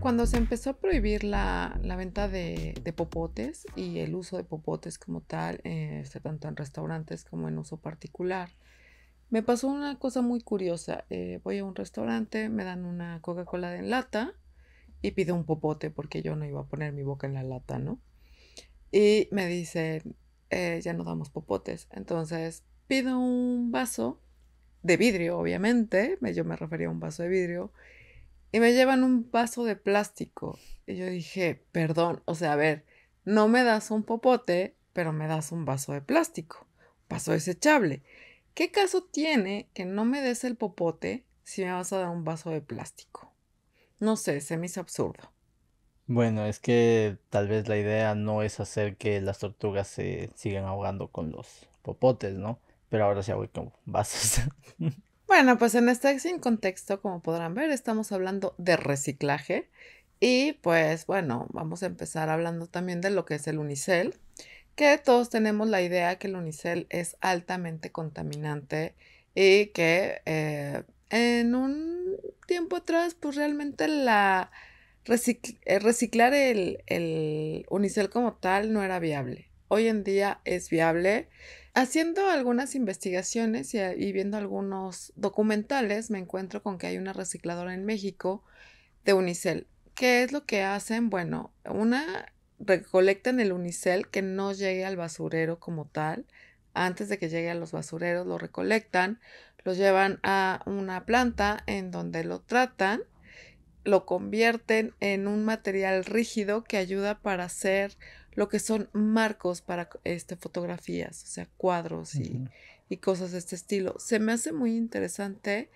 Cuando se empezó a prohibir la, venta de, popotes y el uso de popotes como tal, eh, este, tanto en restaurantes como en uso particular, me pasó una cosa muy curiosa. Eh, voy a un restaurante, me dan una Coca-Cola en lata y pido un popote porque yo no iba a poner mi boca en la lata, ¿no? Y me dicen, eh, ya no damos popotes. Entonces pido un vaso de vidrio, obviamente. Yo me refería a un vaso de vidrio y me llevan un vaso de plástico. Y yo dije, perdón, o sea, a ver, no me das un popote, pero me das un vaso de plástico, vaso desechable. ¿Qué caso tiene que no me des el popote si me vas a dar un vaso de plástico? No sé, se me hizo absurdo. Bueno, es que tal vez la idea no es hacer que las tortugas se sigan ahogando con los popotes, ¿no? Pero ahora sí voy con vasos. Bueno, pues en este sin contexto, como podrán ver, estamos hablando de reciclaje y pues bueno, vamos a empezar hablando también de lo que es el unicel, que todos tenemos la idea que el unicel es altamente contaminante y que eh, en un tiempo atrás pues realmente la eh, reciclar el, el unicel como tal no era viable. Hoy en día es viable Haciendo algunas investigaciones eh, y, viendo algunos documentales, me encuentro con que hay una recicladora en México de Unicel. ¿Qué es lo que hacen? Bueno, una recolectan el Unicel que no llegue al basurero como tal. Antes de que llegue a los basureros, lo recolectan, lo llevan a una planta en donde lo tratan, lo convierten en un material rígido que ayuda para hacer lo que son marcos para este, fotografías, o sea, cuadros y, y, cosas de este estilo. Se me hace muy interesante.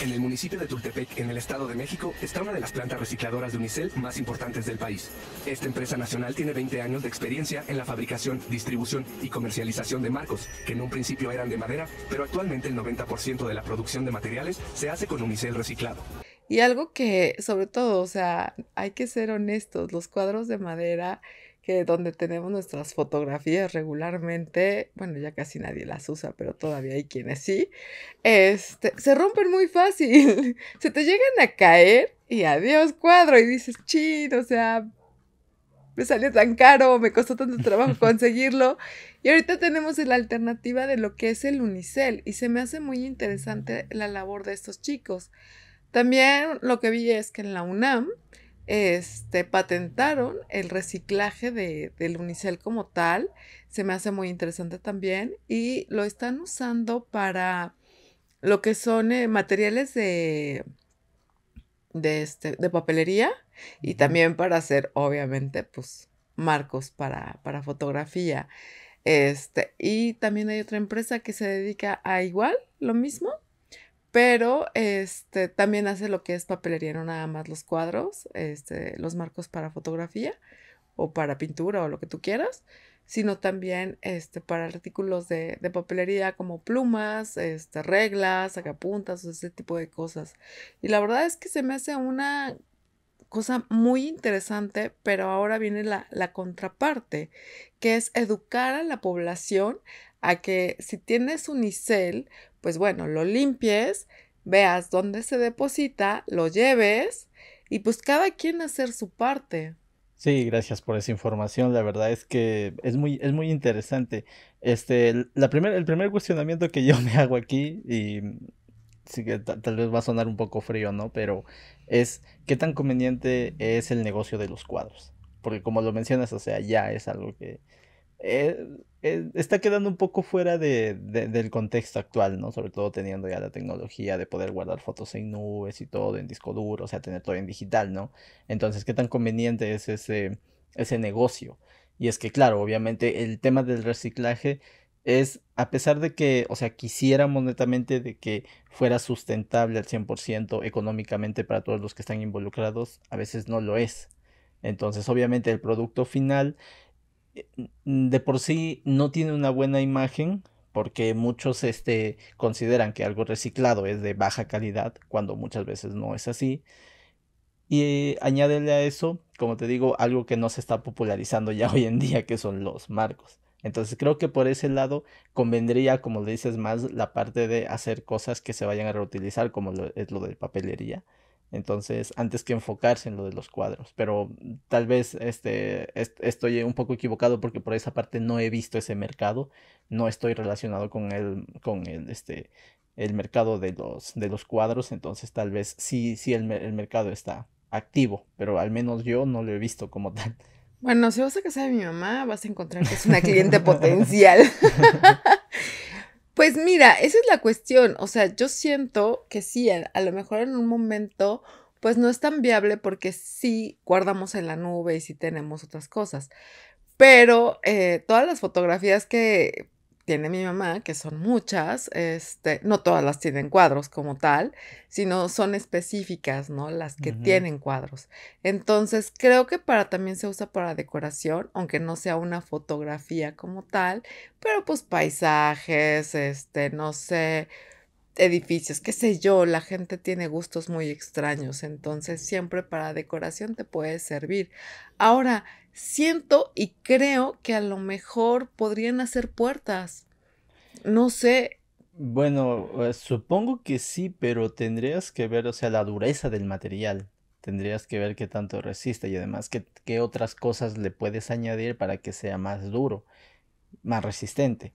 En el municipio de Tultepec, en el Estado de México, está una de las plantas recicladoras de Unicel más importantes del país. Esta empresa nacional tiene 20 años de experiencia en la fabricación, distribución y comercialización de marcos, que en un principio eran de madera, pero actualmente el 90% de la producción de materiales se hace con Unicel reciclado. Y algo que, sobre todo, o sea, hay que ser honestos, los cuadros de madera donde tenemos nuestras fotografías regularmente, bueno, ya casi nadie las usa, pero todavía hay quienes sí, este, se rompen muy fácil, se te llegan a caer y adiós cuadro y dices, chido, o sea, me salió tan caro, me costó tanto trabajo conseguirlo. Y ahorita tenemos la alternativa de lo que es el unicel y se me hace muy interesante la labor de estos chicos. También lo que vi es que en la UNAM, este, patentaron el reciclaje de, del unicel como tal. Se me hace muy interesante también. Y lo están usando para lo que son eh, materiales de, de, este, de papelería y también para hacer, obviamente, pues marcos para, para fotografía. Este, y también hay otra empresa que se dedica a igual, lo mismo, pero este, también hace lo que es papelería, no nada más los cuadros, este, los marcos para fotografía o para pintura o lo que tú quieras, sino también este, para artículos de, papelería como plumas, este, reglas, sacapuntas, ese tipo de cosas. Y la verdad es que se me hace una cosa muy interesante, pero ahora viene la, la contraparte, que es educar a la población a que si tienes unicel, pues bueno, lo limpies, veas dónde se deposita, lo lleves y pues cada quien hacer su parte. Sí, gracias por esa información. La verdad es que es muy, es muy interesante. Este, la el primer cuestionamiento que yo me hago aquí, y sí que tal vez va a sonar un poco frío, ¿no? Pero es qué tan conveniente es el negocio de los cuadros. Porque como lo mencionas, o sea, ya es algo que, eh, eh, está quedando un poco fuera de, del contexto actual, ¿no? Sobre todo teniendo ya la tecnología de poder guardar fotos en nubes y todo en disco duro, o sea, tener todo en digital, ¿no? Entonces, ¿qué tan conveniente es ese, ese negocio? Y es que, claro, obviamente el tema del reciclaje es, a pesar de que, o sea, quisiéramos netamente de que fuera sustentable al 100% económicamente para todos los que están involucrados, a veces no lo es. Entonces, obviamente, el producto final Mm, de por sí no tiene una buena imagen porque muchos este, consideran que algo reciclado es de baja calidad cuando muchas veces no es así. Y eh, añádele a eso, como te digo, algo que no se está popularizando ya hoy en día, que son los marcos. Entonces creo que por ese lado convendría, como le dices más, la parte de hacer cosas que se vayan a reutilizar, como es lo de papelería. Entonces, antes que enfocarse en lo de los cuadros. Pero tal vez este, estoy un poco equivocado porque por esa parte no he visto ese mercado. No estoy relacionado con el, con el, este, el mercado de los, de los cuadros. Entonces, tal vez sí, sí el, el mercado está activo. Pero al menos yo no lo he visto como tal. Bueno, si vas a casa de mi mamá, vas a encontrar que es una cliente potencial. Pues mira, esa es la cuestión. O sea, yo siento que sí, a lo mejor en un momento, pues no es tan viable porque sí guardamos en la nube y sí tenemos otras cosas. Pero eh, todas las fotografías que tiene mi mamá, que son muchas, este, no todas las tienen cuadros como tal, sino son específicas, ¿no? Las que tienen cuadros. Entonces, creo que para también se usa para decoración, aunque no sea una fotografía como tal, pero pues paisajes, este, no sé, edificios, qué sé yo, la gente tiene gustos muy extraños, entonces siempre para decoración te puede servir. Ahora, siento y creo que a lo mejor podrían hacer puertas. No sé. Bueno, eh, supongo que sí, pero tendrías que ver, o sea, la dureza del material. Tendrías que ver qué tanto resiste y además qué, qué otras cosas le puedes añadir para que sea más duro, más resistente.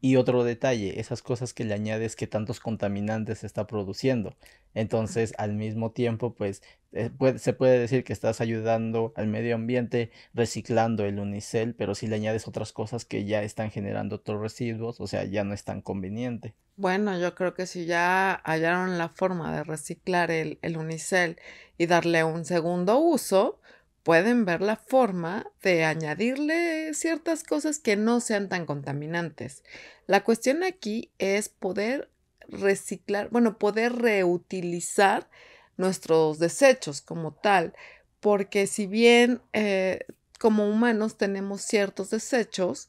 Y otro detalle, esas cosas que le añades que tantos contaminantes está produciendo. Entonces, al mismo tiempo, pues eh, se puede decir que estás ayudando al medio ambiente reciclando el unicel, pero si le añades otras cosas que ya están generando otros residuos, o sea, ya no es tan conveniente. Bueno, yo creo que si ya hallaron la forma de reciclar el, el unicel y darle un segundo uso, pueden ver la forma de añadirle ciertas cosas que no sean tan contaminantes. La cuestión aquí es poder reciclar, bueno, poder reutilizar nuestros desechos como tal, porque si bien eh, como humanos tenemos ciertos desechos,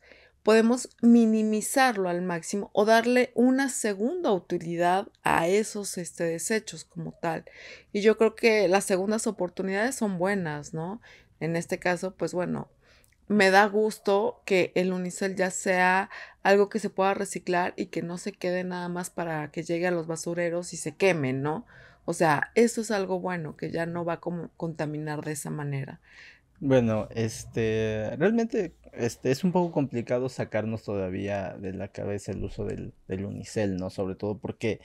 podemos minimizarlo al máximo o darle una segunda utilidad a esos este, desechos como tal. Y yo creo que las segundas oportunidades son buenas, ¿no? En este caso, pues bueno, me da gusto que el unicel ya sea algo que se pueda reciclar y que no se quede nada más para que llegue a los basureros y se queme, ¿no? O sea, eso es algo bueno, que ya no va a contaminar de esa manera. Bueno, este, realmente este, es un poco complicado sacarnos todavía de la cabeza el uso del, unicel, ¿no? Sobre todo porque,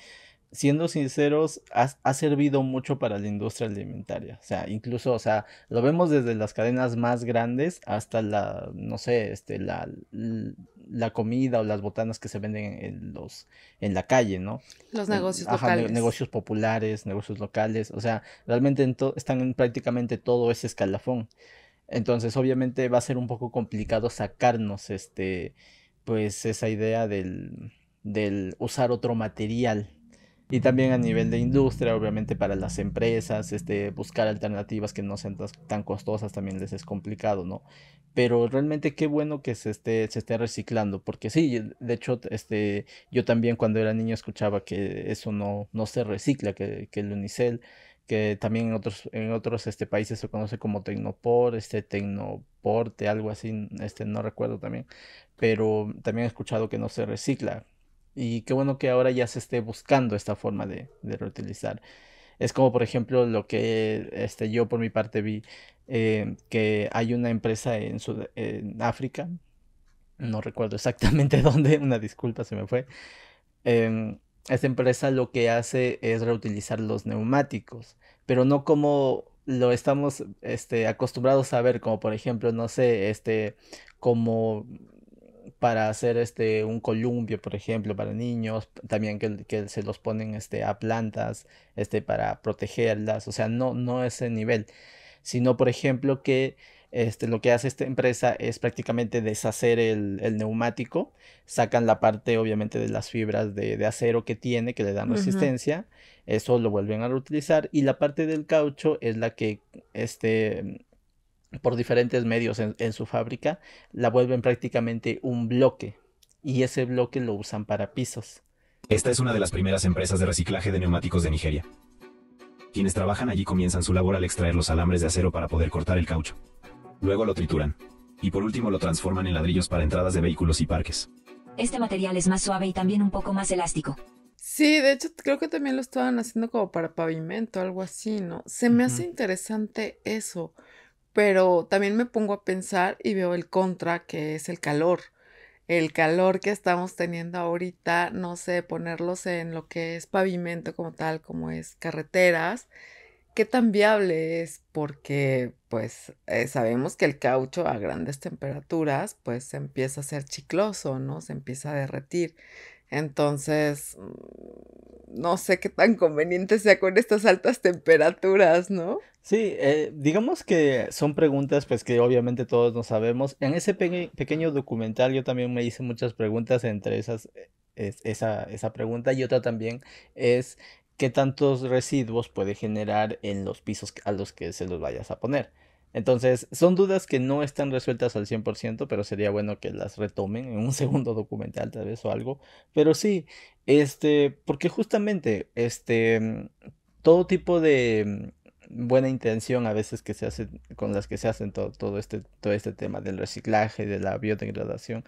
siendo sinceros, ha, servido mucho para la industria alimentaria. O sea, incluso, o sea, lo vemos desde las cadenas más grandes hasta la, no sé, este, la, la comida o las botanas que se venden en, los, en la calle, ¿no? Los negocios locales. negocios populares, negocios locales. O sea, realmente están en prácticamente todo ese escalafón. Entonces, obviamente va a ser un poco complicado sacarnos este, pues esa idea del, usar otro material. Y también a nivel de industria, obviamente para las empresas, este, buscar alternativas que no sean tan costosas también les es complicado, ¿no? Pero realmente qué bueno que se esté, se esté reciclando, porque sí, de hecho, este, yo también cuando era niño escuchaba que eso no, no se recicla, que, que el unicel que también en otros, en otros este, países se conoce como Tecnopor, este, Tecnoporte, algo así, este, no recuerdo también, pero también he escuchado que no se recicla. Y qué bueno que ahora ya se esté buscando esta forma de, reutilizar. Es como, por ejemplo, lo que este, yo por mi parte vi, eh, que hay una empresa en, África, no recuerdo exactamente dónde, una disculpa se me fue, em, esta empresa lo que hace es reutilizar los neumáticos, pero no como lo estamos este, acostumbrados a ver, como por ejemplo, no sé, este, como para hacer este, un columpio, por ejemplo, para niños, también que, se los ponen este, a plantas este, para protegerlas, o sea, no, no ese nivel, sino por ejemplo que este, lo que hace esta empresa es prácticamente deshacer el, neumático, sacan la parte obviamente de las fibras de, acero que tiene, que le dan resistencia, eso lo vuelven a reutilizar y la parte del caucho es la que este, por diferentes medios en su fábrica la vuelven prácticamente un bloque y ese bloque lo usan para pisos. Esta es una de las primeras empresas de reciclaje de neumáticos de Nigeria. Quienes trabajan allí comienzan su labor al extraer los alambres de acero para poder cortar el caucho. Luego lo trituran. Y por último lo transforman en ladrillos para entradas de vehículos y parques. Este material es más suave y también un poco más elástico. Sí, de hecho creo que también lo estaban haciendo como para pavimento, algo así, ¿no? Se me hace interesante eso, pero también me pongo a pensar y veo el contra, que es el calor. El calor que estamos teniendo ahorita, no sé, ponerlos en lo que es pavimento como tal, como es carreteras, qué tan viable es, porque pues eh, sabemos que el caucho a grandes temperaturas pues empieza a ser chicloso, ¿no? Se empieza a derretir. Entonces, mm, no sé qué tan conveniente sea con estas altas temperaturas, ¿no? Sí, eh, digamos que son preguntas pues que obviamente todos no sabemos. En ese pequeño documental yo también me hice muchas preguntas, entre esas eh, esa, esa pregunta y otra también es qué tantos residuos puede generar en los pisos a los que se los vayas a poner. Entonces, son dudas que no están resueltas al 100%, pero sería bueno que las retomen en un segundo documental tal vez o algo. Pero sí, este, porque justamente, este, mm, todo tipo de mm, buena intención a veces que se hace, con las que se hacen todo, todo, este, todo este tema del reciclaje, de la biodegradación,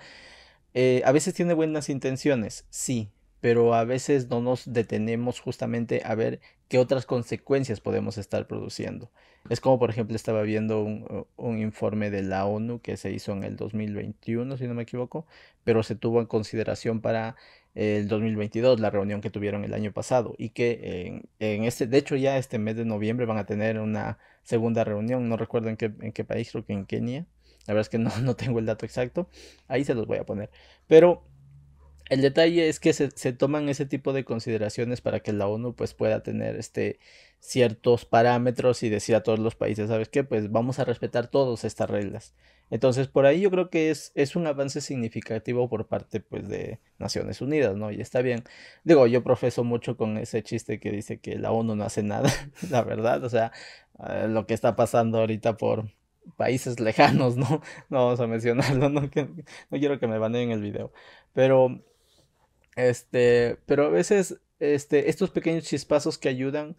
eh, a veces tiene buenas intenciones, sí, pero a veces no nos detenemos justamente a ver qué otras consecuencias podemos estar produciendo. Es como, por ejemplo, estaba viendo un, informe de la ONU que se hizo en el 2021, si no me equivoco, pero se tuvo en consideración para el 2022, la reunión que tuvieron el año pasado, y que en, este, de hecho ya este mes de noviembre van a tener una segunda reunión, no recuerdo en qué, en qué país, creo que en Kenia, la verdad es que no, no tengo el dato exacto, ahí se los voy a poner, pero el detalle es que se, toman ese tipo de consideraciones para que la ONU pues pueda tener este ciertos parámetros y decir a todos los países, ¿sabes qué? Pues vamos a respetar todas estas reglas. Entonces, por ahí yo creo que es, es un avance significativo por parte pues de Naciones Unidas, ¿no? Y está bien. Digo, yo profeso mucho con ese chiste que dice que la ONU no hace nada, la verdad, o sea, eh, lo que está pasando ahorita por, países lejanos, ¿no? No vamos a mencionarlo, no, no quiero que me baneen el video. Pero este, pero a veces este, estos pequeños chispazos que ayudan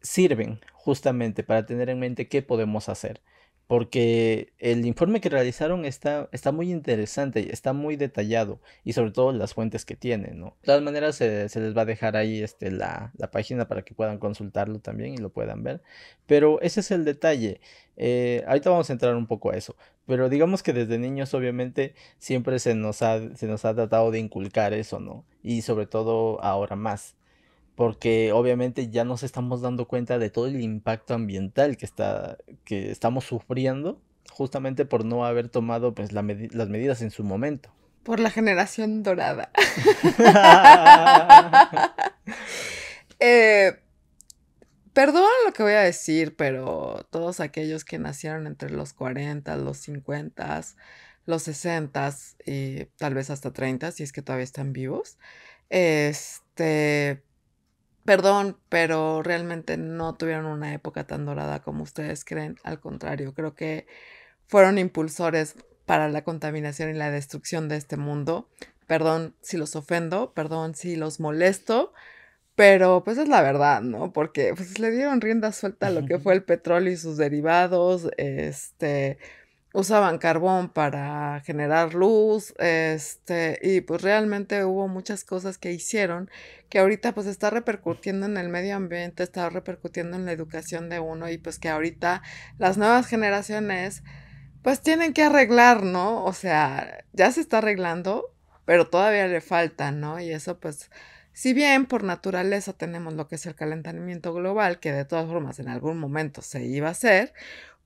sirven justamente para tener en mente qué podemos hacer. Porque el informe que realizaron está, está muy interesante, está muy detallado y sobre todo las fuentes que tiene, ¿no? De todas maneras se, les va a dejar ahí este, la, página para que puedan consultarlo también y lo puedan ver. Pero ese es el detalle. Eh, ahorita vamos a entrar un poco a eso pero digamos que desde niños obviamente siempre se nos ha, se nos ha tratado de inculcar eso, ¿no? Y sobre todo ahora más, porque obviamente ya nos estamos dando cuenta de todo el impacto ambiental que, está, que estamos sufriendo justamente por no haber tomado pues, las medidas en su momento. Por la generación dorada. eh, Perdón lo que voy a decir, pero todos aquellos que nacieron entre los 40, los 50, los 60 y tal vez hasta 30, si es que todavía están vivos, este, perdón, pero realmente no tuvieron una época tan dorada como ustedes creen. Al contrario, creo que fueron impulsores para la contaminación y la destrucción de este mundo. Perdón si los ofendo, perdón si los molesto, pero pues es la verdad, ¿no? Porque pues le dieron rienda suelta a lo que fue el petróleo y sus derivados, este, usaban carbón para generar luz, este, y pues realmente hubo muchas cosas que hicieron que ahorita pues está repercutiendo en el medio ambiente, está repercutiendo en la educación de uno y pues que ahorita las nuevas generaciones pues tienen que arreglar, ¿no? O sea, ya se está arreglando, pero todavía le falta, ¿no? Y eso pues si bien por naturaleza tenemos lo que es el calentamiento global, que de todas formas en algún momento se iba a hacer,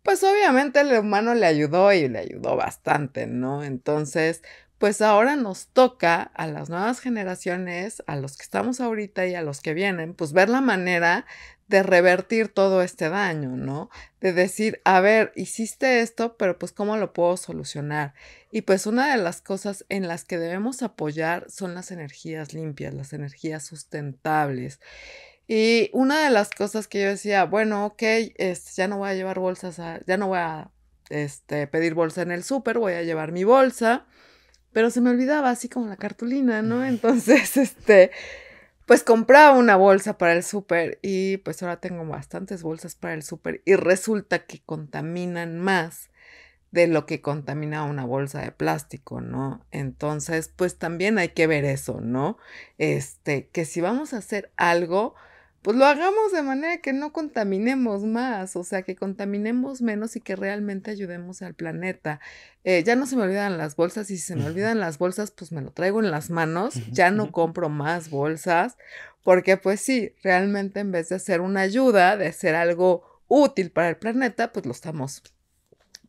pues obviamente el humano le ayudó y le ayudó bastante, ¿no? Entonces, pues ahora nos toca a las nuevas generaciones, a los que estamos ahorita y a los que vienen, pues ver la manera de revertir todo este daño, ¿no? De decir, a ver, hiciste esto, pero pues cómo lo puedo solucionar. Y pues una de las cosas en las que debemos apoyar son las energías limpias, las energías sustentables. Y una de las cosas que yo decía, bueno, ok, es, este, ya no voy a llevar bolsas, ya no voy a este, pedir bolsa en el súper, voy a llevar mi bolsa, pero se me olvidaba así como la cartulina, ¿no? Entonces, este pues compraba una bolsa para el súper y pues ahora tengo bastantes bolsas para el súper y resulta que contaminan más de lo que contamina una bolsa de plástico, ¿no? Entonces, pues también hay que ver eso, ¿no? Este, que si vamos a hacer algo, pues lo hagamos de manera que no contaminemos más, o sea, que contaminemos menos y que realmente ayudemos al planeta. Eh, ya no se me olvidan las bolsas y si se me olvidan las bolsas, pues me lo traigo en las manos, ya no compro más bolsas, porque pues sí, realmente en vez de hacer una ayuda, de hacer algo útil para el planeta, pues lo estamos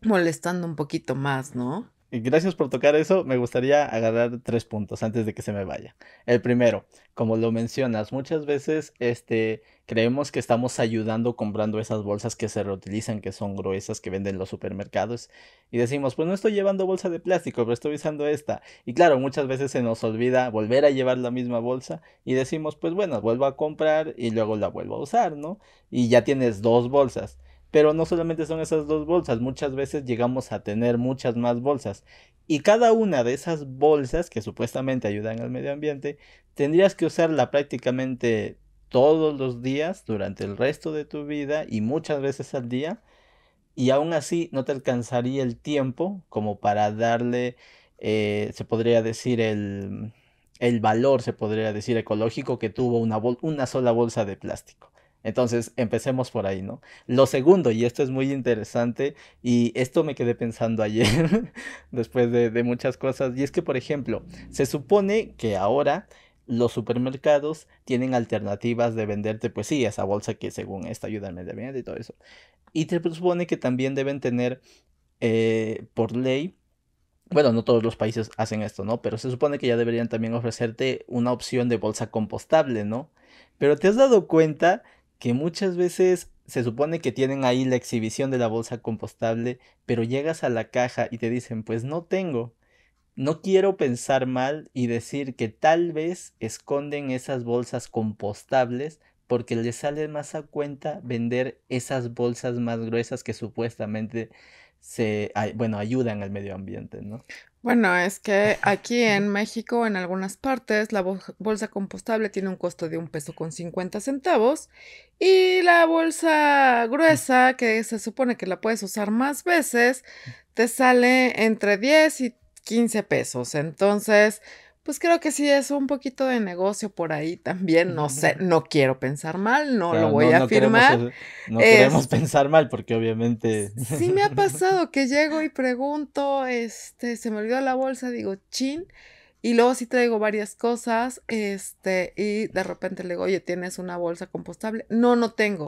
molestando un poquito más, ¿no? gracias por tocar eso. Me gustaría agarrar tres puntos antes de que se me vaya. El primero, como lo mencionas, muchas veces este, creemos que estamos ayudando comprando esas bolsas que se reutilizan, que son gruesas, que venden los supermercados. Y decimos, pues no estoy llevando bolsa de plástico, pero estoy usando esta. Y claro, muchas veces se nos olvida volver a llevar la misma bolsa y decimos, pues bueno, vuelvo a comprar y luego la vuelvo a usar, ¿no? Y ya tienes dos bolsas. Pero no solamente son esas dos bolsas, muchas veces llegamos a tener muchas más bolsas. Y cada una de esas bolsas que supuestamente ayudan al medio ambiente, tendrías que usarla prácticamente todos los días durante el resto de tu vida y muchas veces al día. Y aún así no te alcanzaría el tiempo como para darle, eh, se podría decir, el, el valor, se podría decir, ecológico que tuvo una, una sola bolsa de plástico. Entonces, empecemos por ahí, ¿no? Lo segundo, y esto es muy interesante, y esto me quedé pensando ayer, después de, muchas cosas, y es que, por ejemplo, se supone que ahora los supermercados tienen alternativas de venderte, pues sí, esa bolsa que según esta ayuda al medio ambiente y todo eso. Y te supone que también deben tener, eh, por ley, bueno, no todos los países hacen esto, ¿no? Pero se supone que ya deberían también ofrecerte una opción de bolsa compostable, ¿no? Pero te has dado cuenta que muchas veces se supone que tienen ahí la exhibición de la bolsa compostable, pero llegas a la caja y te dicen, pues no tengo. No quiero pensar mal y decir que tal vez esconden esas bolsas compostables porque les sale más a cuenta vender esas bolsas más gruesas que supuestamente se, bueno, ayudan al medio ambiente, ¿no? Bueno, es que aquí en México, en algunas partes, la bolsa compostable tiene un costo de un peso con 50 centavos y la bolsa mm. gruesa, que se supone que la puedes usar más veces, te sale entre 10 y 15 pesos. Entonces, pues creo que sí es un poquito de negocio por ahí también, no sé, no quiero pensar mal, no lo voy a afirmar. no podemos queremos este, pensar mal porque obviamente... Sí me ha pasado que llego y pregunto, este, se me olvidó la bolsa, digo, chin, y luego sí traigo varias cosas, este, y de repente le digo, oye, ¿tienes una bolsa compostable? No, no tengo.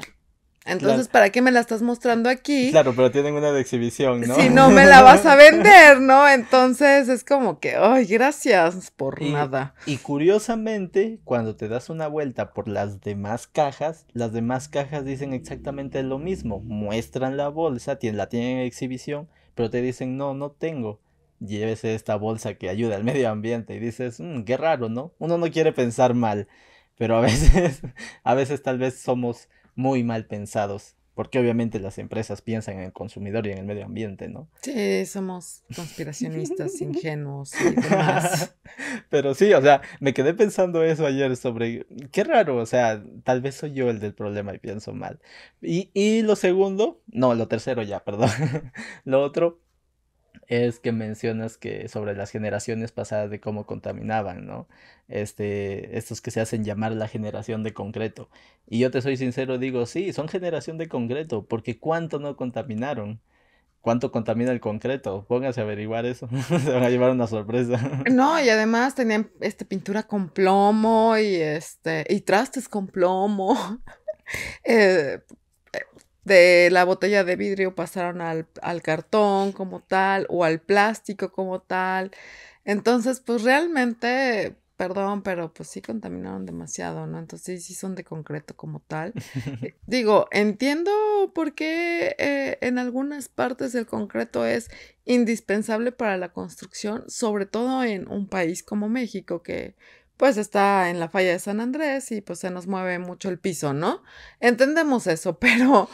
Entonces, ¿para qué me la estás mostrando aquí? Claro, pero tienen una de exhibición, ¿no? Si no me la vas a vender, ¿no? Entonces es como que, ay, gracias por nada. Y curiosamente, cuando te das una vuelta por las demás cajas, las demás cajas dicen exactamente lo mismo. Muestran la bolsa, la tienen en exhibición, pero te dicen, no, no tengo llévese esta bolsa que ayuda al medio ambiente. Y dices, mmm, qué raro, ¿no? Uno no quiere pensar mal, pero a veces, a veces tal vez somos muy mal pensados, porque obviamente las empresas piensan en el consumidor y en el medio ambiente, ¿no? Sí, somos conspiracionistas ingenuos y demás. Pero sí, o sea, me quedé pensando eso ayer sobre, qué raro, o sea, tal vez soy yo el del problema y pienso mal. Y, y lo segundo, no, lo tercero ya, perdón, lo otro es que mencionas que sobre las generaciones pasadas de cómo contaminaban, ¿no? Este, estos que se hacen llamar la generación de concreto. Y yo te soy sincero, digo, sí, son generación de concreto, porque ¿cuánto no contaminaron? ¿Cuánto contamina el concreto? póngase a averiguar eso. Se van a llevar una sorpresa. No, y además tenían este, pintura con plomo y, este, y trastes con plomo. eh, de la botella de vidrio pasaron al, cartón como tal o al plástico como tal. Entonces, pues realmente, perdón, pero pues sí contaminaron demasiado, ¿no? Entonces sí son de concreto como tal. Eh, digo, entiendo por qué eh, en algunas partes el concreto es indispensable para la construcción, sobre todo en un país como México, que pues está en la falla de San Andrés y pues se nos mueve mucho el piso, ¿no? Entendemos eso, pero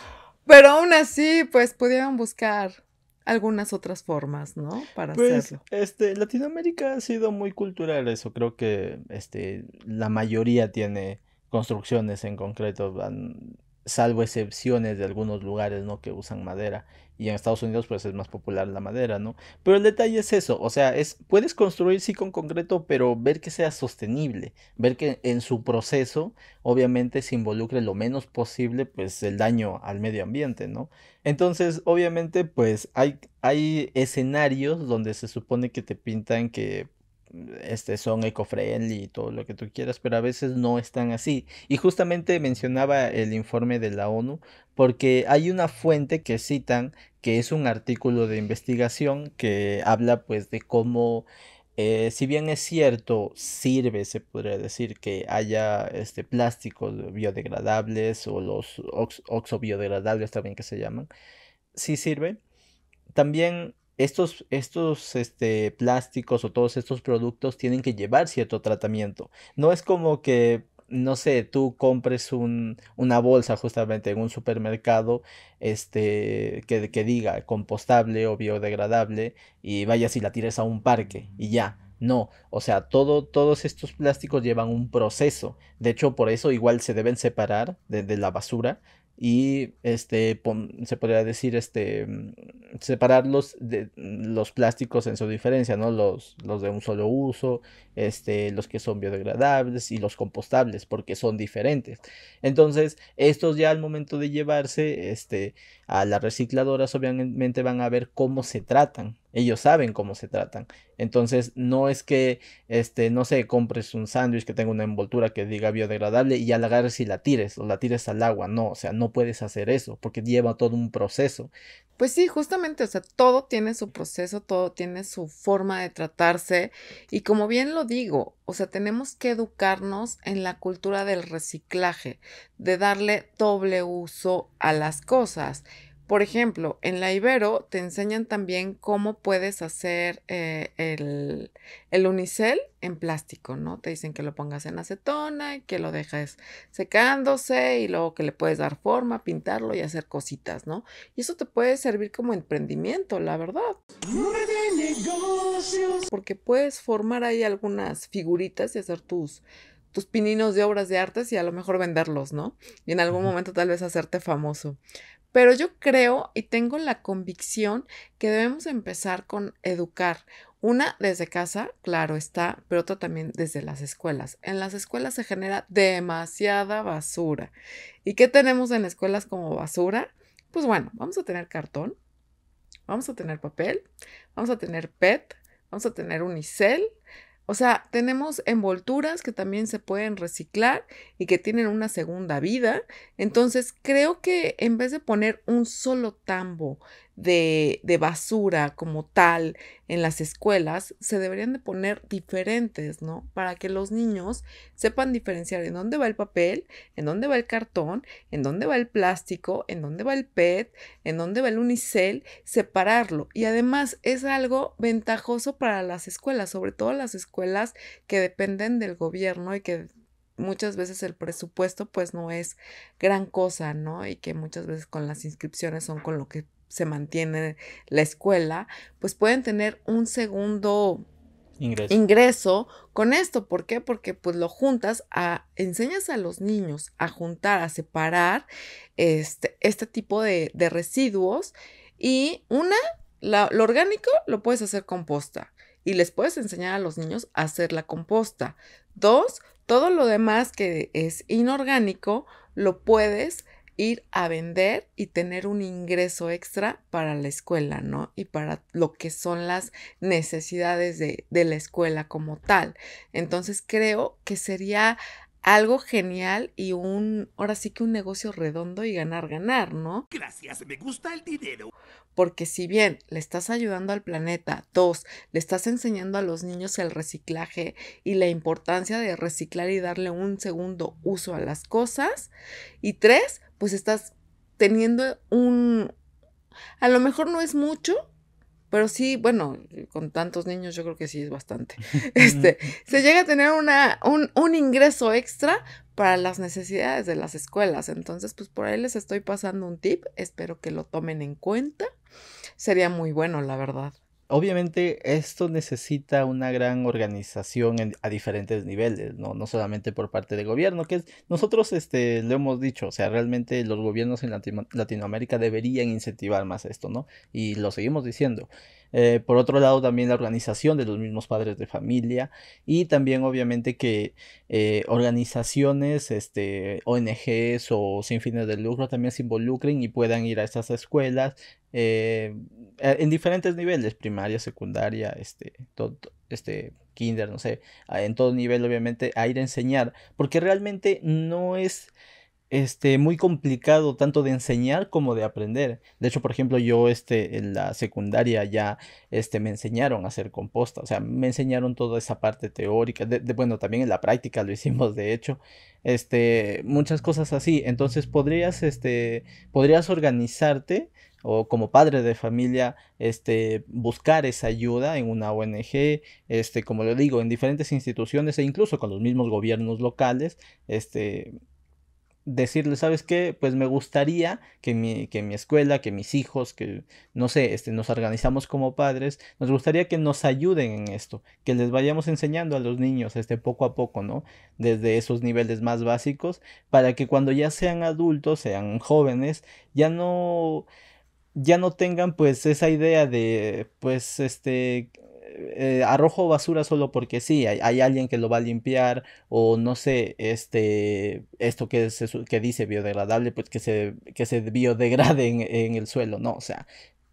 pero aún así, pues pudieron buscar algunas otras formas, ¿no? Para pues, hacerlo. Este, Latinoamérica ha sido muy cultural, eso creo que este, la mayoría tiene construcciones en concreto, salvo excepciones de algunos lugares, ¿no? Que usan madera y en Estados Unidos pues es más popular la madera, ¿no? Pero el detalle es eso, o sea, es puedes construir sí con concreto, pero ver que sea sostenible, ver que en su proceso obviamente se involucre lo menos posible pues el daño al medio ambiente, ¿no? Entonces, obviamente pues hay hay escenarios donde se supone que te pintan que este, son eco-friendly y todo lo que tú quieras, pero a veces no están así. Y justamente mencionaba el informe de la ONU porque hay una fuente que citan que es un artículo de investigación que habla pues de cómo, eh, si bien es cierto, sirve, se podría decir, que haya este, plásticos biodegradables o los oxo-biodegradables también que se llaman, sí sirve. También estos, este, plásticos o todos estos productos tienen que llevar cierto tratamiento. No es como que, no sé, tú compres un, una bolsa justamente en un supermercado este, que, diga compostable o biodegradable y vayas y la tires a un parque y ya. No, o sea, todos estos plásticos llevan un proceso. De hecho, por eso igual se deben separar de la basura y este se podría decir este mm, separar los, de, mm, los plásticos en su diferencia no los, los de un solo uso este los que son biodegradables y los compostables porque son diferentes entonces estos ya al momento de llevarse este a las recicladoras obviamente van a ver cómo se tratan ellos saben cómo se tratan. Entonces, no es que, este, no sé, compres un sándwich que tenga una envoltura que diga biodegradable y al agarres y la tires, o la tires al agua. No, o sea, no puedes hacer eso porque lleva todo un proceso. Pues sí, justamente, o sea, todo tiene su proceso, todo tiene su forma de tratarse. Y como bien lo digo, o sea, tenemos que educarnos en la cultura del reciclaje, de darle doble uso a las cosas. Por ejemplo, en la Ibero te enseñan también cómo puedes hacer eh, el, unicel en plástico, ¿no? Te dicen que lo pongas en acetona, y que lo dejes secándose y luego que le puedes dar forma, pintarlo y hacer cositas, ¿no? Y eso te puede servir como emprendimiento, la verdad. Porque puedes formar ahí algunas figuritas y hacer tus tus pininos de obras de artes y a lo mejor venderlos, ¿no? Y en algún momento tal vez hacerte famoso. Pero yo creo y tengo la convicción que debemos empezar con educar. Una desde casa, claro está, pero otra también desde las escuelas. En las escuelas se genera demasiada basura. ¿Y qué tenemos en escuelas como basura? Pues bueno, vamos a tener cartón, vamos a tener papel, vamos a tener PET, vamos a tener unicel, o sea, tenemos envolturas que también se pueden reciclar y que tienen una segunda vida. Entonces, creo que en vez de poner un solo tambo de, basura como tal en las escuelas se deberían de poner diferentes, ¿no? Para que los niños sepan diferenciar en dónde va el papel, en dónde va el cartón, en dónde va el plástico, en dónde va el PET, en dónde va el unicel, separarlo. Y además es algo ventajoso para las escuelas, sobre todo las escuelas que dependen del gobierno y que muchas veces el presupuesto pues no es gran cosa, ¿no? Y que muchas veces con las inscripciones son con lo que se mantiene la escuela, pues pueden tener un segundo ingreso. con esto. ¿Por qué? Porque pues lo juntas a, enseñas a los niños a juntar, a separar este, este tipo de, residuos y una, lo orgánico lo puedes hacer composta y les puedes enseñar a los niños a hacer la composta. Dos, todo lo demás que es inorgánico lo puedes ir a vender y tener un ingreso extra para la escuela, ¿no? Y para lo que son las necesidades de, de la escuela como tal. Entonces creo que sería algo genial y un, ahora sí que un negocio redondo y ganar, ganar, ¿no? Gracias, me gusta el dinero porque si bien le estás ayudando al planeta, dos, le estás enseñando a los niños el reciclaje y la importancia de reciclar y darle un segundo uso a las cosas, y tres, pues estás teniendo un, a lo mejor no es mucho, pero sí, bueno, con tantos niños yo creo que sí es bastante. Este, se llega a tener una, un, un ingreso extra, para las necesidades de las escuelas. Entonces, pues por ahí les estoy pasando un tip, espero que lo tomen en cuenta. Sería muy bueno, la verdad. Obviamente esto necesita una gran organización a diferentes niveles, ¿no? no solamente por parte del gobierno, que nosotros este, lo hemos dicho, o sea, realmente los gobiernos en Latinoamérica deberían incentivar más esto, ¿no? Y lo seguimos diciendo. Eh, por otro lado, también la organización de los mismos padres de familia y también obviamente que eh, organizaciones, este, ONGs o sin fines de lucro también se involucren y puedan ir a estas escuelas eh, en diferentes niveles, primaria, secundaria, este, este, kinder, no sé, en todo nivel obviamente a ir a enseñar, porque realmente no es este, muy complicado tanto de enseñar como de aprender. De hecho, por ejemplo, yo este, en la secundaria ya este, me enseñaron a hacer composta, o sea, me enseñaron toda esa parte teórica, de, bueno, también en la práctica lo hicimos, de hecho, este, muchas cosas así. Entonces podrías, este, podrías organizarte o como padre de familia, este, buscar esa ayuda en una ONG, este, como lo digo, en diferentes instituciones e incluso con los mismos gobiernos locales, este, decirle, ¿sabes qué? Pues me gustaría que mi, que mi escuela, que mis hijos, que no sé, este, nos organizamos como padres, nos gustaría que nos ayuden en esto, que les vayamos enseñando a los niños este, poco a poco, ¿no? Desde esos niveles más básicos, para que cuando ya sean adultos, sean jóvenes, ya no ya no tengan pues esa idea de pues este eh, arrojo basura solo porque sí, hay, alguien que lo va a limpiar o no sé, este, esto que, que dice biodegradable, pues que se, biodegrade en el suelo, ¿no? O sea,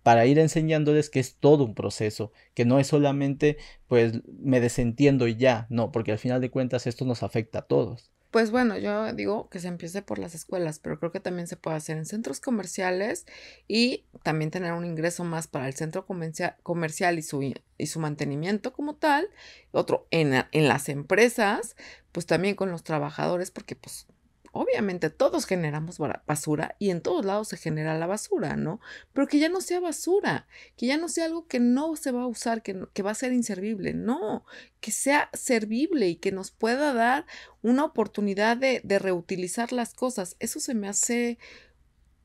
para ir enseñándoles que es todo un proceso, que no es solamente pues me desentiendo y ya, no, porque al final de cuentas esto nos afecta a todos pues bueno, yo digo que se empiece por las escuelas, pero creo que también se puede hacer en centros comerciales y también tener un ingreso más para el centro comercial y su, y su mantenimiento como tal. Otro en, en las empresas, pues también con los trabajadores, porque pues obviamente todos generamos basura y en todos lados se genera la basura, ¿no? Pero que ya no sea basura, que ya no sea algo que no se va a usar, que, que va a ser inservible, no, que sea servible y que nos pueda dar una oportunidad de, de reutilizar las cosas. Eso se me hace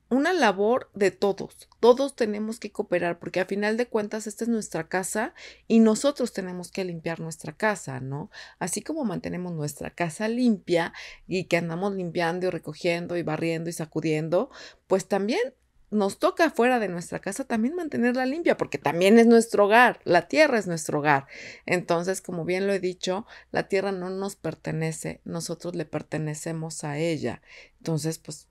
una labor de todos. Todos tenemos que cooperar porque a final de cuentas esta es nuestra casa y nosotros tenemos que limpiar nuestra casa, ¿no? Así como mantenemos nuestra casa limpia y que andamos limpiando y recogiendo y barriendo y sacudiendo, pues también nos toca fuera de nuestra casa también mantenerla limpia, porque también es nuestro hogar, la tierra es nuestro hogar. Entonces, como bien lo he dicho, la tierra no nos pertenece, nosotros le pertenecemos a ella. Entonces, pues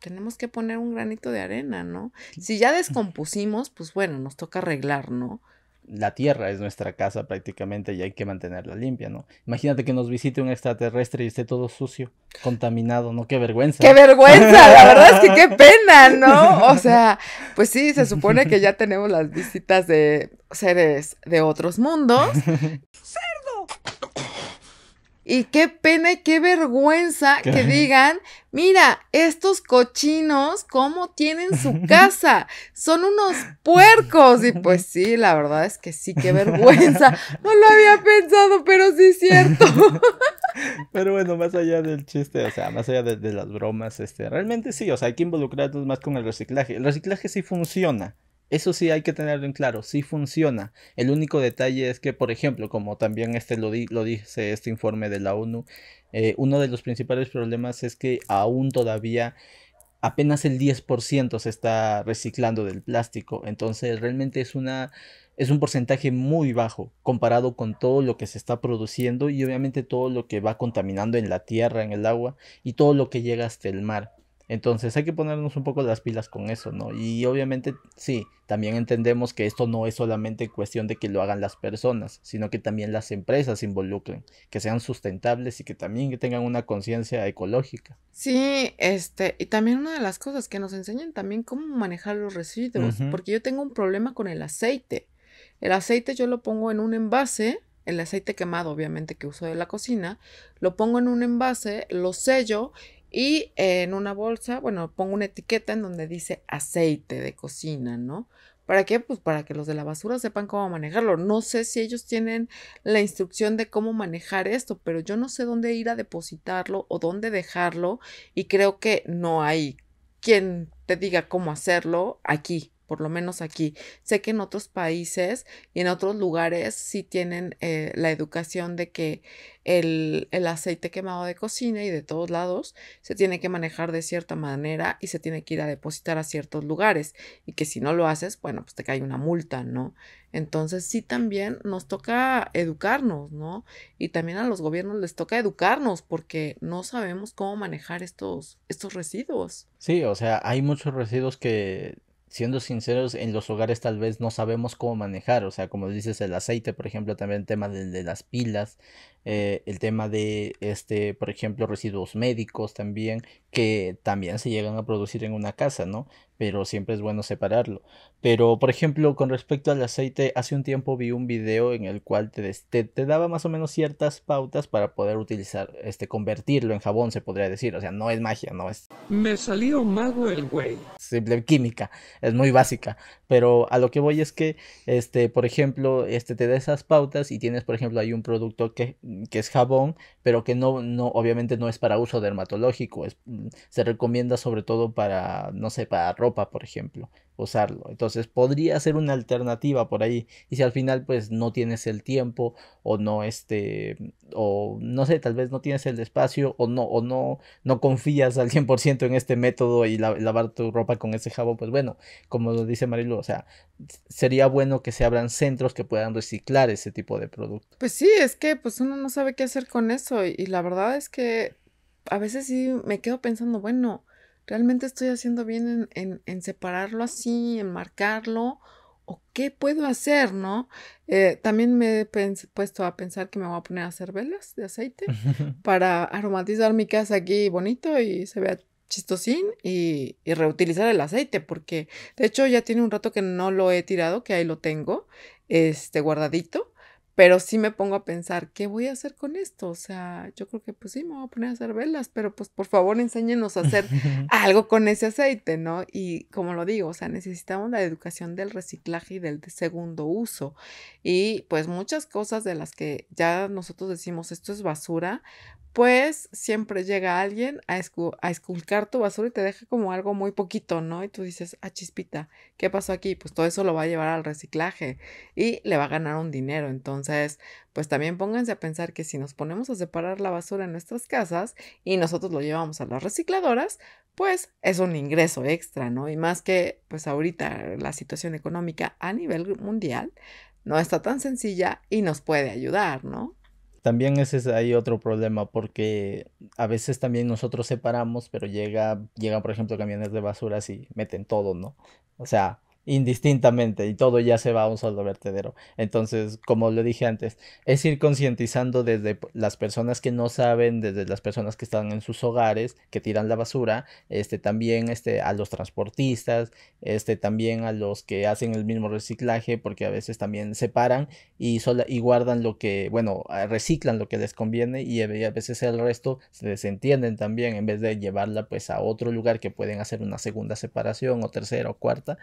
tenemos que poner un granito de arena, ¿no? Si ya descompusimos, pues bueno, nos toca arreglar, ¿no? La tierra es nuestra casa prácticamente y hay que mantenerla limpia, ¿no? Imagínate que nos visite un extraterrestre y esté todo sucio, contaminado, ¿no? Qué vergüenza. Qué vergüenza, la verdad es que qué pena, ¿no? O sea, pues sí, se supone que ya tenemos las visitas de seres de otros mundos. Y qué pena y qué vergüenza que digan, mira, estos cochinos, ¿cómo tienen su casa? Son unos puercos. Y pues sí, la verdad es que sí, qué vergüenza. No lo había pensado, pero sí es cierto. Pero bueno, más allá del chiste, o sea, más allá de, de las bromas, este, realmente sí, o sea, hay que involucrarnos más con el reciclaje. El reciclaje sí funciona. Eso sí hay que tenerlo en claro, sí funciona. El único detalle es que, por ejemplo, como también este lo, dice este informe de la ONU, eh, uno de los principales problemas es que aún todavía apenas el 10% se está reciclando del plástico. Entonces realmente es una es un porcentaje muy bajo comparado con todo lo que se está produciendo y obviamente todo lo que va contaminando en la tierra, en el agua y todo lo que llega hasta el mar. Entonces hay que ponernos un poco las pilas con eso, ¿no? Y obviamente sí, también entendemos que esto no es solamente cuestión de que lo hagan las personas, sino que también las empresas se involucren, que sean sustentables y que también tengan una conciencia ecológica. Sí, este, y también una de las cosas que nos enseñan también cómo manejar los residuos, porque yo tengo un problema con el aceite. El aceite yo lo pongo en un envase, el aceite quemado obviamente que uso de la cocina, lo pongo en un envase, lo sello y en una bolsa, bueno, pongo una etiqueta en donde dice aceite de cocina, ¿no? ¿Para qué? Pues para que los de la basura sepan cómo manejarlo. No sé si ellos tienen la instrucción de cómo manejar esto, pero yo no sé dónde ir a depositarlo o dónde dejarlo y creo que no hay quien te diga cómo hacerlo aquí por lo menos aquí. Sé que en otros países y en otros lugares sí tienen eh, la educación de que el, aceite quemado de cocina y de todos lados se tiene que manejar de cierta manera y se tiene que ir a depositar a ciertos lugares y que si no lo haces, bueno, pues te cae una multa, ¿no? Entonces sí también nos toca educarnos, ¿no? Y también a los gobiernos les toca educarnos porque no sabemos cómo manejar estos, estos residuos. Sí, o sea, hay muchos residuos que siendo sinceros, en los hogares tal vez no sabemos cómo manejar, o sea, como dices, el aceite, por ejemplo, también el tema de, de las pilas, eh, el tema de, este, por ejemplo, residuos médicos también, que también se llegan a producir en una casa, ¿no? Pero siempre es bueno separarlo. Pero, por ejemplo, con respecto al aceite, hace un tiempo vi un video en el cual te, te, daba más o menos ciertas pautas para poder utilizar, este, convertirlo en jabón, se podría decir. O sea, no es magia, no es... Me salió mago el güey. Simple química, es muy básica. Pero a lo que voy es que, este, por ejemplo, este, te da esas pautas y tienes, por ejemplo, hay un producto que Mm, que es jabón, pero que no, no, obviamente no es para uso dermatológico, es, mm, se recomienda sobre todo para, no sé, para ropa, por ejemplo, usarlo. Entonces podría ser una alternativa por ahí. Y si al final pues no tienes el tiempo o no este, o no sé, tal vez no tienes el espacio o no, o no, no confías al 100% en este método y lavar tu ropa con ese jabón, pues bueno, como lo dice Marilu, o sea, sería bueno que se abran centros que puedan reciclar ese tipo de producto. Pues sí, es que pues uno sabe qué hacer con eso. Y, la verdad es que a veces sí me quedo pensando, bueno, ¿realmente estoy haciendo bien en, separarlo así, en marcarlo? ¿O qué puedo hacer, no? Eh, también me he puesto a pensar que me voy a poner a hacer velas de aceite para aromatizar mi casa aquí bonito y se vea chistosín y, y, reutilizar el aceite, porque de hecho ya tiene un rato que no lo he tirado, que ahí lo tengo, este guardadito pero sí me pongo a pensar, ¿qué voy a hacer con esto? O sea, yo creo que pues sí, me voy a poner a hacer velas, pero pues por favor enséñenos a hacer algo con ese aceite, ¿no? Y como lo digo, o sea, necesitamos la educación del reciclaje y del segundo uso. Y pues muchas cosas de las que ya nosotros decimos, esto es basura, pues siempre llega alguien a, a esculcar tu basura y te deja como algo muy poquito, ¿no? Y tú dices, ah, chispita, ¿qué pasó aquí? Pues todo eso lo va a llevar al reciclaje y le va a ganar un dinero, entonces pues también pónganse a pensar que si nos ponemos a separar la basura en nuestras casas y nosotros lo llevamos a las recicladoras, pues es un ingreso extra, ¿no? Y más que pues ahorita la situación económica a nivel mundial no está tan sencilla y nos puede ayudar, ¿no? También ese es ahí otro problema porque a veces también nosotros separamos, pero llega, llegan por ejemplo camiones de basura y meten todo, ¿no? O sea, indistintamente y todo ya se va a un solo vertedero. Entonces, como lo dije antes, es ir concientizando desde las personas que no saben, desde las personas que están en sus hogares, que tiran la basura, este también este a los transportistas, este también a los que hacen el mismo reciclaje porque a veces también separan y sola y guardan lo que, bueno, reciclan lo que les conviene y a veces el resto se desentienden también en vez de llevarla pues a otro lugar que pueden hacer una segunda separación o tercera o cuarta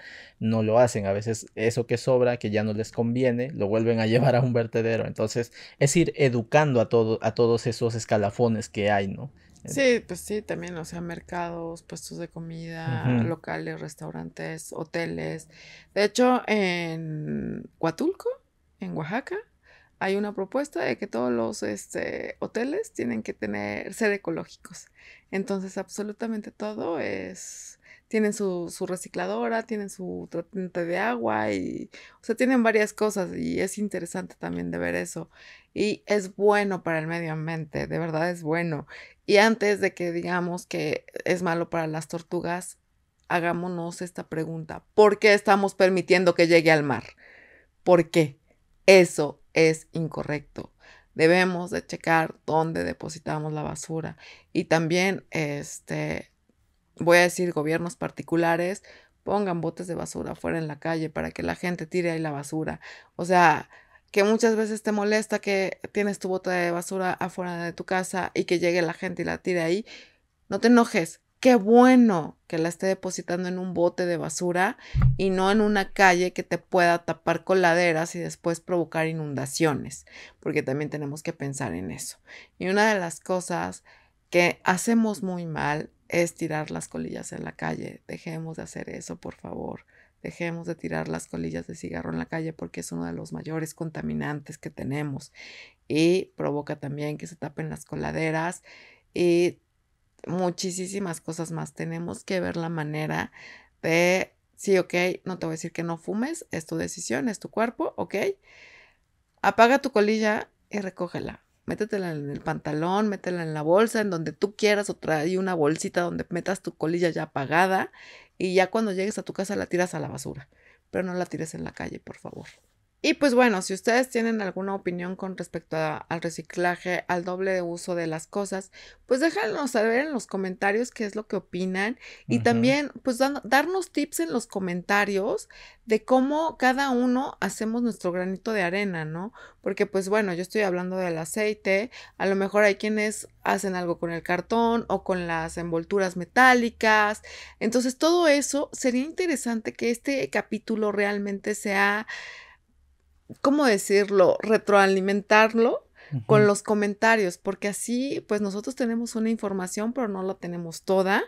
no lo hacen. A veces eso que sobra, que ya no les conviene, lo vuelven a llevar a un vertedero. Entonces es ir educando a, todo, a todos esos escalafones que hay, ¿no? Sí, pues sí, también, o sea, mercados, puestos de comida, locales, restaurantes, hoteles. De hecho, en Huatulco, en Oaxaca, hay una propuesta de que todos los este, hoteles tienen que tener, ser ecológicos. Entonces, absolutamente todo es tienen su, recicladora, tienen su tratante de agua y, o sea, tienen varias cosas y es interesante también de ver eso. Y es bueno para el medio ambiente, de verdad es bueno. Y antes de que digamos que es malo para las tortugas, hagámonos esta pregunta. ¿Por qué estamos permitiendo que llegue al mar? ¿Por qué? Eso es incorrecto. Debemos de checar dónde depositamos la basura y también este voy a decir gobiernos particulares, pongan botes de basura afuera en la calle para que la gente tire ahí la basura. O sea, que muchas veces te molesta que tienes tu bota de basura afuera de tu casa y que llegue la gente y la tire ahí. No te enojes. Qué bueno que la esté depositando en un bote de basura y no en una calle que te pueda tapar coladeras y después provocar inundaciones, porque también tenemos que pensar en eso. Y una de las cosas que hacemos muy mal es tirar las colillas en la calle. Dejemos de hacer eso, por favor. Dejemos de tirar las colillas de cigarro en la calle porque es uno de los mayores contaminantes que tenemos y provoca también que se tapen las coladeras y muchísimas cosas más. Tenemos que ver la manera de, sí, ok, no te voy a decir que no fumes, es tu decisión, es tu cuerpo, ok. Apaga tu colilla y recógela métetela en el pantalón, métela en la bolsa, en donde tú quieras, o trae una bolsita donde metas tu colilla ya apagada y ya cuando llegues a tu casa la tiras a la basura, pero no la tires en la calle, por favor. Y pues bueno, si ustedes tienen alguna opinión con respecto al reciclaje, al doble de uso de las cosas, pues déjanos saber en los comentarios qué es lo que opinan y también pues darnos tips en los comentarios de cómo cada uno hacemos nuestro granito de arena, ¿no? Porque pues bueno, yo estoy hablando del aceite, a lo mejor hay quienes hacen algo con el cartón o con las envolturas metálicas, entonces todo eso sería interesante que este capítulo realmente sea ¿cómo decirlo? Retroalimentarlo con los comentarios, porque así pues nosotros tenemos una información, pero no la tenemos toda,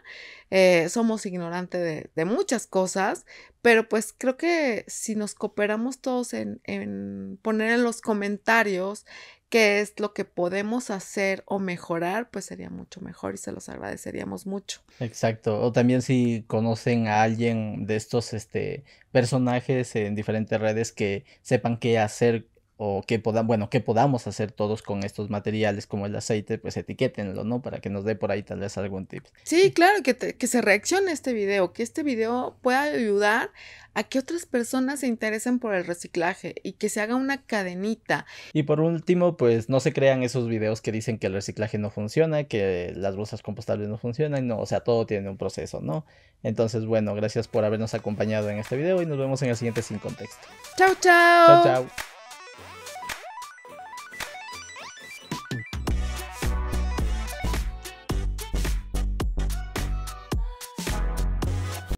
eh, somos ignorantes de, muchas cosas, pero pues creo que si nos cooperamos todos en, en poner en los comentarios qué es lo que podemos hacer o mejorar, pues sería mucho mejor y se los agradeceríamos mucho. Exacto. O también si conocen a alguien de estos este, personajes en diferentes redes que sepan qué hacer o que podamos, bueno, que podamos hacer todos con estos materiales como el aceite, pues etiquétenlo, ¿no? Para que nos dé por ahí tal vez algún tip. Sí, claro, que, se reaccione este video, que este video pueda ayudar a que otras personas se interesen por el reciclaje y que se haga una cadenita. Y por último, pues no se crean esos videos que dicen que el reciclaje no funciona, que las bolsas compostables no funcionan, no, o sea, todo tiene un proceso, ¿no? Entonces, bueno, gracias por habernos acompañado en este video y nos vemos en el siguiente Sin Contexto. Chao, chao. Chao, chao.